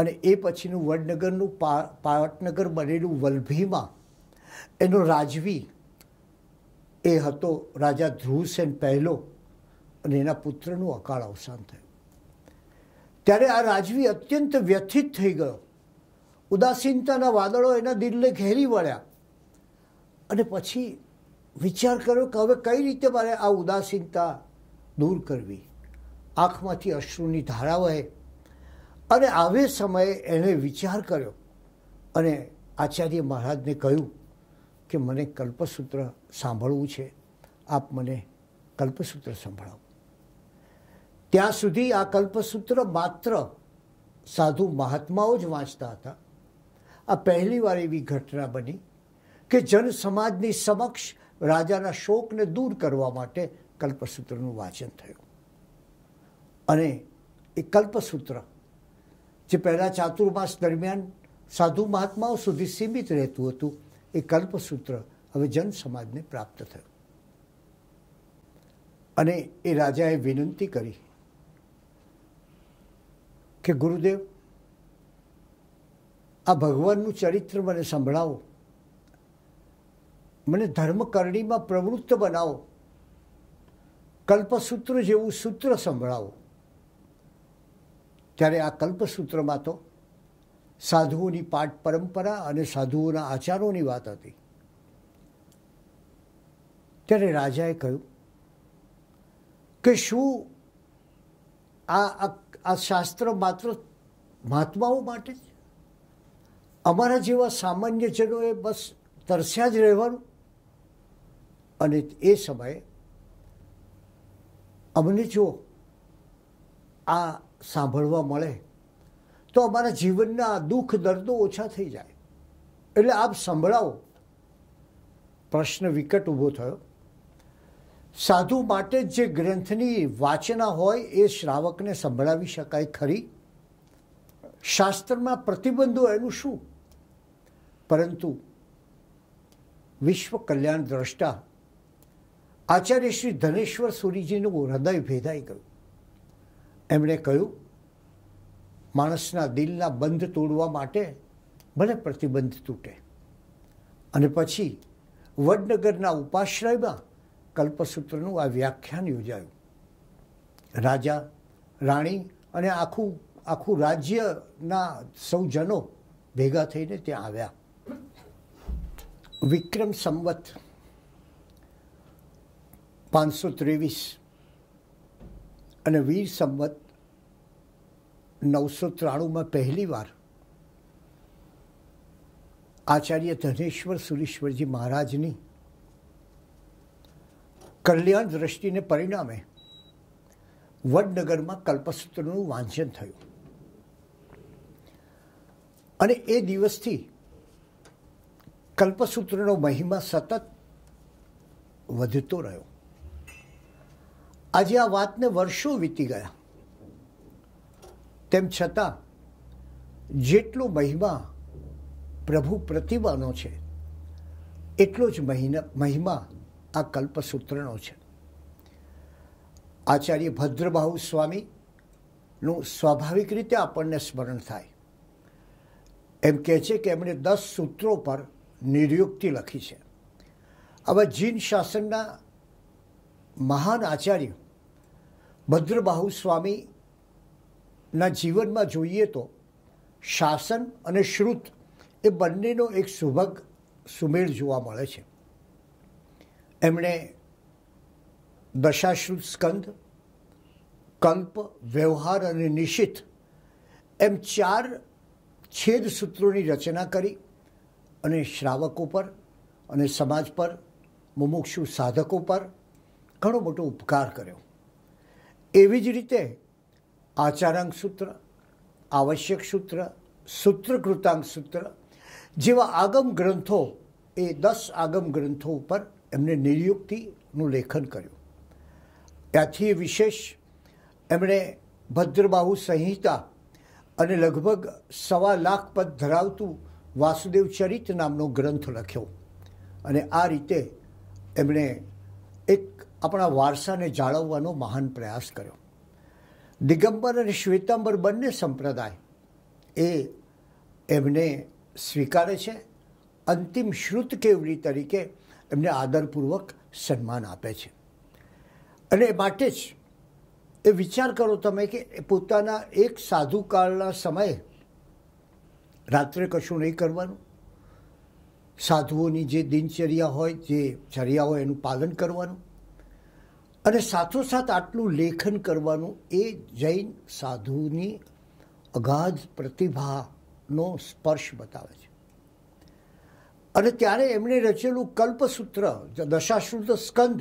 અને એ પછીનું વડનગરનું પા પાટનગર બનેલું વલભીમાં એનો રાજવી એ હતો રાજા ધ્રુવસેન પહેલો અને એના પુત્રનું અકાળ અવસાન થયું ત્યારે આ રાજવી અત્યંત વ્યથિત થઈ ગયો ઉદાસીનતાના વાદળો એના દિલને ઘેરી વળ્યા અને પછી વિચાર કર્યો કે હવે કઈ રીતે મારે આ ઉદાસીનતા દૂર કરવી આંખમાંથી અશ્રુની ધારા વહે અને આવે સમયે એણે વિચાર કર્યો અને આચાર્ય મહારાજને કહ્યું કે મને કલ્પસૂત્ર સાંભળવું છે આપ મને કલ્પસૂત્ર સંભળાવો ત્યાં સુધી આ કલ્પસૂત્ર માત્ર સાધુ મહાત્માઓ જ વાંચતા હતા આ પહેલીવાર એવી ઘટના બની કે જન સમાજની સમક્ષ રાજાના શોકને દૂર કરવા માટે કલ્પસૂત્રનું વાંચન થયું અને એ કલ્પસૂત્ર જે પહેલાં ચાતુર્માસ દરમિયાન સાધુ મહાત્માઓ સુધી સીમિત રહેતું હતું એ કલ્પસૂત્ર હવે જન સમાજને પ્રાપ્ત થયું અને એ રાજાએ વિનંતી કરી કે ગુરુદેવ આ ભગવાનનું ચરિત્ર મને સંભળાવો મને ધર્મકરણીમાં પ્રવૃત્ત બનાવો કલ્પસૂત્ર જેવું સૂત્ર સંભળાવો ત્યારે આ કલ્પસૂત્રમાં તો સાધુઓની પાઠ પરંપરા અને સાધુઓના આચારોની વાત હતી ત્યારે રાજાએ કહ્યું કે શું આ આ શાસ્ત્ર માત્ર મહાત્માઓ માટે જ અમારા જેવા સામાન્યજનોએ બસ તરસ્યા જ રહેવાનું અને એ સમયે અમને જો આ સાંભળવા મળે તો અમારા જીવનના દુઃખ દર્દો ઓછા થઈ જાય એટલે આપ સંભળાવો પ્રશ્ન વિકટ ઊભો થયો સાધુ માટે જે ગ્રંથની વાચના હોય એ શ્રાવકને સંભળાવી શકાય ખરી શાસ્ત્રમાં પ્રતિબંધો એનું શું પરંતુ વિશ્વ કલ્યાણ દ્રષ્ટા આચાર્ય શ્રી ધનેશ્વર સુરીજીનું હૃદય ભેદાઈ ગયું એમણે કહ્યું માણસના દિલના બંધ તોડવા માટે ભલે પ્રતિબંધ તૂટે અને પછી વડનગરના ઉપાશ્રયમાં કલ્પસૂત્રનું આ વ્યાખ્યાન યોજાયું રાજા રાણી અને આખું આખું રાજ્યના સૌ જનો ભેગા થઈને ત્યાં આવ્યા વિક્રમ સંવત પાંચસો ત્રેવીસ અને વીર સંવત નવસો ત્રાણુંમાં પહેલીવાર આચાર્ય ધનેશ્વર સુરેશ્વરજી મહારાજની કલ્યાણ દ્રષ્ટિને પરિણામે વડનગરમાં કલ્પસૂત્રનું વાંચન થયું અને એ દિવસથી કલ્પસૂત્રનો મહિમા સતત વધતો રહ્યો આજે આ વાતને વર્ષો વીતી ગયા તેમ છતાં જેટલો મહિમા પ્રભુ પ્રતિમાનો છે એટલો જ મહિના મહિમા આ કલ્પસૂત્રનો છે આચાર્ય ભદ્રબાહુ સ્વામીનું સ્વાભાવિક રીતે આપણને સ્મરણ થાય એમ કહે છે કે એમણે દસ સૂત્રો પર નિર્યુક્તિ લખી છે આવા જીન શાસનના મહાન આચાર્ય ભદ્રબાહુ સ્વામી ના જીવનમાં જોઈએ તો શાસન અને શ્રુત એ બંનેનો એક સુભગ સુમેળ જોવા મળે છે એમણે દશાશ્રુત સ્કંદ કલ્પ વ્યવહાર અને નિશિત એમ ચાર છેદ સૂત્રોની રચના કરી અને શ્રાવકો પર અને સમાજ પર મુમુક્ષુ સાધકો પર ઘણો મોટો ઉપકાર કર્યો એવી જ રીતે આચારાંક સૂત્ર આવશ્યક સૂત્ર સૂત્રકૃતાંક સૂત્ર જેવા આગમ ગ્રંથો એ દસ આગમ ગ્રંથો ઉપર એમને નિર્યુક્તિનું લેખન કર્યું ત્યાંથી વિશેષ એમણે ભદ્રબાહુ સંહિતા અને લગભગ સવા લાખ પદ ધરાવતું વાસુદેવ ચરિત નામનો ગ્રંથ લખ્યો અને આ રીતે એમણે એક આપણા વારસાને જાળવવાનો મહાન પ્રયાસ કર્યો દિગંબર અને શ્વેતાંબર બંને સંપ્રદાય એ એમને સ્વીકારે છે અંતિમ શ્રુત કેવલી તરીકે એમને આદરપૂર્વક સન્માન આપે છે અને માટે જ એ વિચાર કરો તમે કે પોતાના એક સાધુકાળના સમયે રાત્રે કશું નહીં કરવાનું સાધુઓની જે દિનચર્યા હોય જે ચર્યા હોય એનું પાલન કરવાનું અને સાથોસાથ આટલું લેખન કરવાનું એ જૈન સાધુની અગાધ પ્રતિભાનો સ્પર્શ બતાવે છે અને ત્યારે એમણે રચેલું કલ્પસૂત્ર દશાશ્રુત સ્કંદ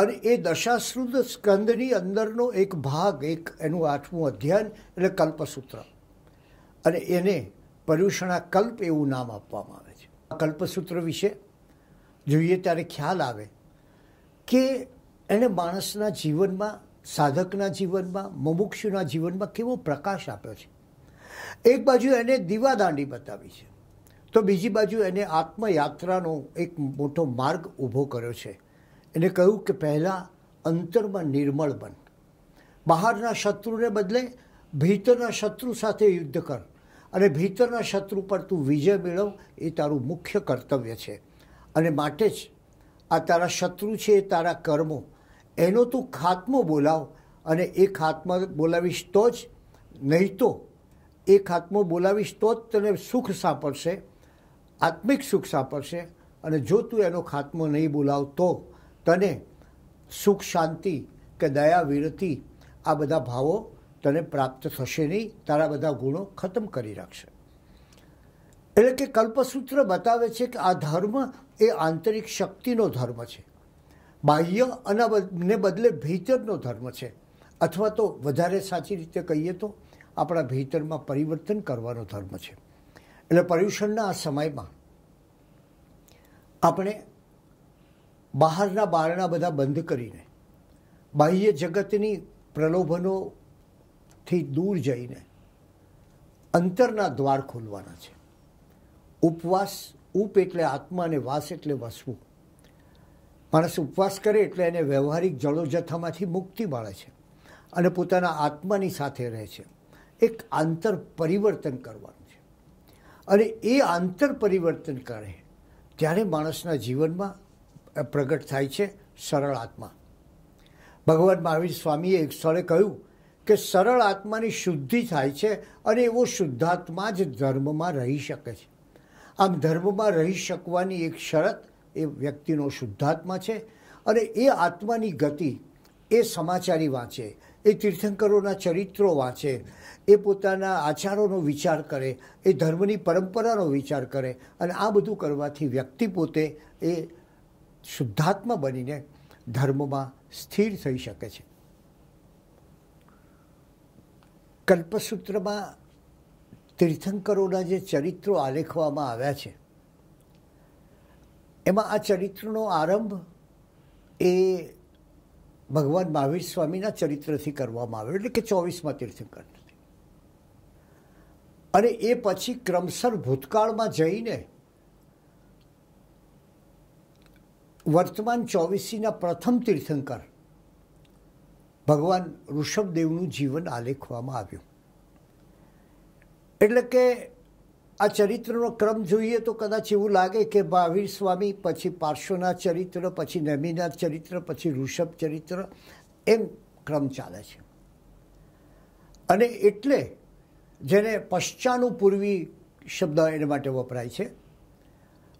અને એ દશાશ્રુત સ્કંદની અંદરનો એક ભાગ એક એનું આઠમું અધ્યયન એટલે કલ્પસૂત્ર અને એને પર્યુષણા કલ્પ એવું નામ આપવામાં આવે છે કલ્પસૂત્ર વિશે જોઈએ ત્યારે ખ્યાલ આવે કે એણે માણસના જીવનમાં સાધકના જીવનમાં મુમુક્ષુના જીવનમાં કેવો પ્રકાશ આપ્યો છે એક બાજુ એને દીવાદાંડી બતાવી છે તો બીજી બાજુ એને આત્મયાત્રાનો એક મોટો માર્ગ ઊભો કર્યો છે એને કહ્યું કે પહેલાં અંતરમાં નિર્મળ બન બહારના શત્રુને બદલે ભીતરના શત્રુ સાથે યુદ્ધ કર અને ભીતરના શત્રુ પર તું વિજય મેળવ એ તારું મુખ્ય કર્તવ્ય છે અને માટે જ આ તારા શત્રુ છે એ તારા કર્મો એનો તું ખાતમો બોલાવ અને એ ખાત્મા બોલાવીશ તો જ નહીં તો એ ખાતમો બોલાવીશ તો જ તને સુખ સાંપડશે આત્મિક સુખ સાંપડશે અને જો તું એનો ખાતમો નહીં બોલાવ તો તને સુખ શાંતિ કે દયા વિરતિ આ બધા ભાવો તને પ્રાપ્ત થશે નહીં તારા બધા ગુણો ખતમ કરી રાખશે એટલે કે કલ્પસૂત્ર બતાવે છે કે આ ધર્મ એ આંતરિક શક્તિનો ધર્મ છે બાહ્ય અનાબને બદલે ભીતરનો ધર્મ છે અથવા તો વધારે સાચી રીતે કહીએ તો આપણા ભીતરમાં પરિવર્તન કરવાનો ધર્મ છે એટલે પર્યુષણના આ સમયમાં આપણે બહારના બારણા બધા બંધ કરીને બાહ્ય જગતની પ્રલોભનોથી દૂર જઈને અંતરના દ્વાર ખોલવાના છે ઉપવાસ ઉપ એટલે આત્મા અને વાસ એટલે વસવું માણસ ઉપવાસ કરે એટલે એને વ્યવહારિક જળોજથ્થામાંથી મુક્તિ મળે છે અને પોતાના આત્માની સાથે રહે છે એક આંતર પરિવર્તન કરવાનું છે અને એ આંતર પરિવર્તન કરે ત્યારે માણસના જીવનમાં પ્રગટ થાય છે સરળ આત્મા ભગવાન મહાવીર સ્વામીએ એક સ્થળે કહ્યું કે સરળ આત્માની શુદ્ધિ થાય છે અને એવો શુદ્ધાત્મા જ ધર્મમાં રહી શકે છે આમ ધર્મમાં રહી શકવાની એક શરત એ વ્યક્તિનો શુદ્ધાત્મા છે અને એ આત્માની ગતિ એ સમાચારી વાંચે એ તીર્થંકરોના ચરિત્રો વાંચે એ પોતાના આચારોનો વિચાર કરે એ ધર્મની પરંપરાનો વિચાર કરે અને આ બધું કરવાથી વ્યક્તિ પોતે એ શુદ્ધાત્મા બનીને ધર્મમાં સ્થિર થઈ શકે છે કલ્પસૂત્રમાં તીર્થંકરોના જે ચરિત્રો આલેખવામાં આવ્યા છે એમાં આ ચરિત્રનો આરંભ એ ભગવાન મહાવીર સ્વામીના ચરિત્રથી કરવામાં આવ્યો એટલે કે ચોવીસમાં તીર્થંકર અને એ પછી ક્રમસર ભૂતકાળમાં જઈને વર્તમાન ચોવીસીના પ્રથમ તીર્થંકર ભગવાન ઋષભદેવનું જીવન આલેખવામાં આવ્યું એટલે કે આ ચરિત્રનો ક્રમ જોઈએ તો કદાચ એવું લાગે કે મહાવીર સ્વામી પછી પાર્શ્વના ચરિત્ર પછી નમીના ચરિત્ર પછી ઋષભ ચરિત્ર એમ ક્રમ ચાલે છે અને એટલે જેને પશ્ચાનું પૂર્વી શબ્દ એના માટે વપરાય છે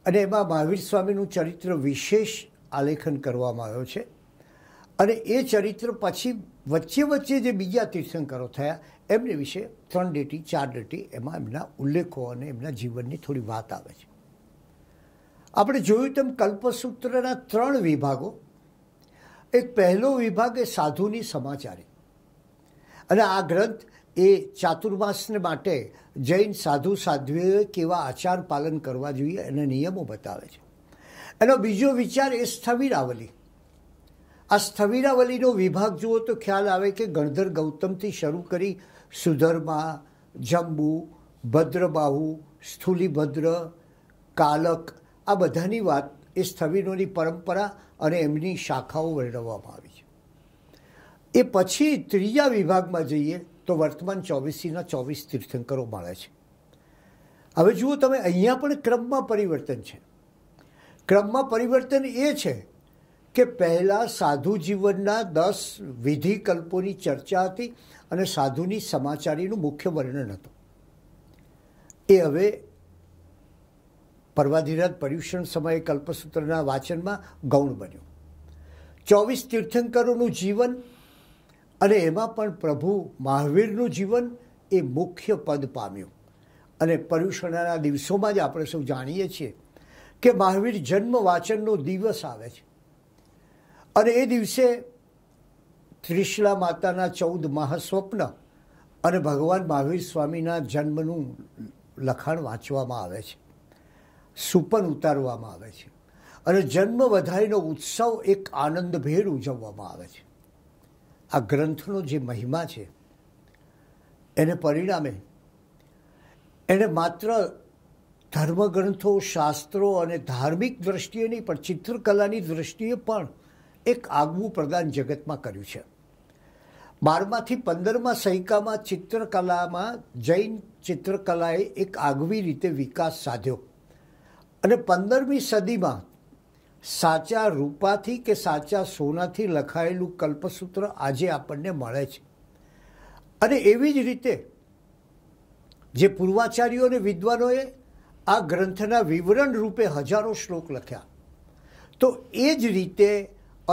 અને એમાં મહાવીર સ્વામીનું ચરિત્ર વિશેષ આલેખન કરવામાં આવ્યો છે અને એ ચરિત્ર પછી વચ્ચે વચ્ચે જે બીજા તીર્થંકરો થયા એમને વિશે ત્રણ ડેટી ચાર ડેટી એમાં એમના ઉલ્લેખો અને એમના જીવનની થોડી વાત આવે છે આપણે જોયું તેમ કલ્પસૂત્રના ત્રણ વિભાગો એક પહેલો વિભાગ એ સાધુની સમાચારી અને આ ગ્રંથ એ ચાતુર્માસને માટે જૈન સાધુ સાધ્વીઓએ કેવા આચાર પાલન કરવા જોઈએ એના નિયમો બતાવે છે એનો બીજો વિચાર એ સ્થવિરાવલી આ સ્થવિરાવલીનો વિભાગ જુઓ તો ખ્યાલ આવે કે ગણધર ગૌતમથી શરૂ કરી સુધર્મા જંબુ ભદ્રબાહુ સ્થૂલીભદ્ર કાલક આ બધાની વાત એ સ્થવિરોની પરંપરા અને એમની શાખાઓ વર્ણવવામાં આવી છે એ પછી ત્રીજા વિભાગમાં જઈએ તો વર્તમાન ચોવીસીના ચોવીસ તીર્થંકરો મળે છે હવે જુઓ તમે અહીંયા પણ ક્રમમાં પરિવર્તન છે ક્રમમાં પરિવર્તન એ છે કે પહેલાં સાધુ જીવનના દસ વિધિકલ્પોની ચર્ચા હતી અને સાધુની સમાચારીનું મુખ્ય વર્ણન હતું એ હવે પર્વાધિરાજ પર્યુષણ સમયે કલ્પસૂત્રના વાચનમાં ગૌણ બન્યું ચોવીસ તીર્થંકરોનું જીવન અને એમાં પણ પ્રભુ મહાવીરનું જીવન એ મુખ્ય પદ પામ્યું અને પર્યુષણના દિવસોમાં જ આપણે સૌ જાણીએ છીએ કે મહાવીર જન્મ વાચનનો દિવસ આવે છે અને એ દિવસે ત્રિશલા માતાના ચૌદ મહાસ્વપ્ન અને ભગવાન મહાવીર સ્વામીના જન્મનું લખાણ વાંચવામાં આવે છે સુપન ઉતારવામાં આવે છે અને જન્મ વધારીનો ઉત્સવ એક આનંદભેર ઉજવવામાં આવે છે આ ગ્રંથનો જે મહિમા છે એને પરિણામે એને માત્ર ધર્મગ્રંથો શાસ્ત્રો અને ધાર્મિક દ્રષ્ટિએ નહીં પણ ચિત્રકલાની દ્રષ્ટિએ પણ એક આગવું પ્રદાન જગતમાં કર્યું છે બારમાંથી પંદરમા સૈકામાં ચિત્રકલામાં જૈન ચિત્રકલાએ એક આગવી રીતે વિકાસ સાધ્યો અને પંદરમી સદીમાં સાચા રૂપાથી કે સાચા સોનાથી લખાયેલું કલ્પસૂત્ર આજે આપણને મળે છે અને એવી જ રીતે જે પૂર્વાચાર્યો અને વિદ્વાનોએ આ ગ્રંથના વિવરણ રૂપે હજારો શ્લોક લખ્યા તો એ જ રીતે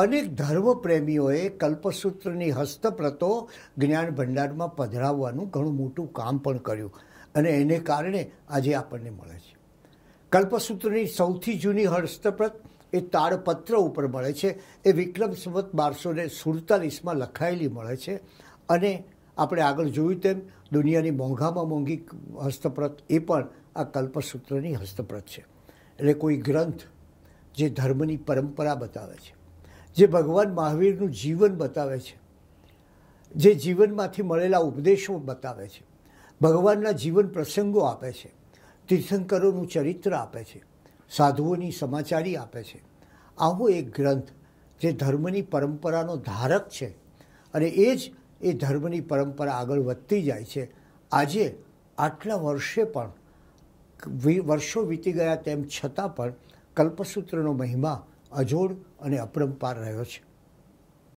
અનેક ધર્મપ્રેમીઓએ કલ્પસૂત્રની હસ્તપ્રતો જ્ઞાન ભંડારમાં પધરાવવાનું ઘણું મોટું કામ પણ કર્યું અને એને કારણે આજે આપણને મળે છે કલ્પસૂત્રની સૌથી જૂની હસ્તપ્રત એ તાડપત્ર ઉપર મળે છે એ વિક્રમ સંવત બારસો ને સુડતાલીસમાં લખાયેલી મળે છે અને આપણે આગળ જોયું તેમ દુનિયાની મોંઘામાં મોંઘી હસ્તપ્રત એ પણ આ કલ્પસૂત્રની હસ્તપ્રત છે એટલે કોઈ ગ્રંથ જે ધર્મની પરંપરા બતાવે છે જે ભગવાન મહાવીરનું જીવન બતાવે છે જે જીવનમાંથી મળેલા ઉપદેશો બતાવે છે ભગવાનના જીવન પ્રસંગો આપે છે તીર્થંકરોનું ચરિત્ર આપે છે સાધુઓની સમાચારી આપે છે આવો એક ગ્રંથ જે ધર્મની પરંપરાનો ધારક છે અને એ જ એ ધર્મની પરંપરા આગળ વધતી જાય છે આજે આટલા વર્ષે પણ વર્ષો વીતી ગયા તેમ છતાં પણ કલ્પસૂત્રનો મહિમા અજોડ અને અપરંપાર રહ્યો છે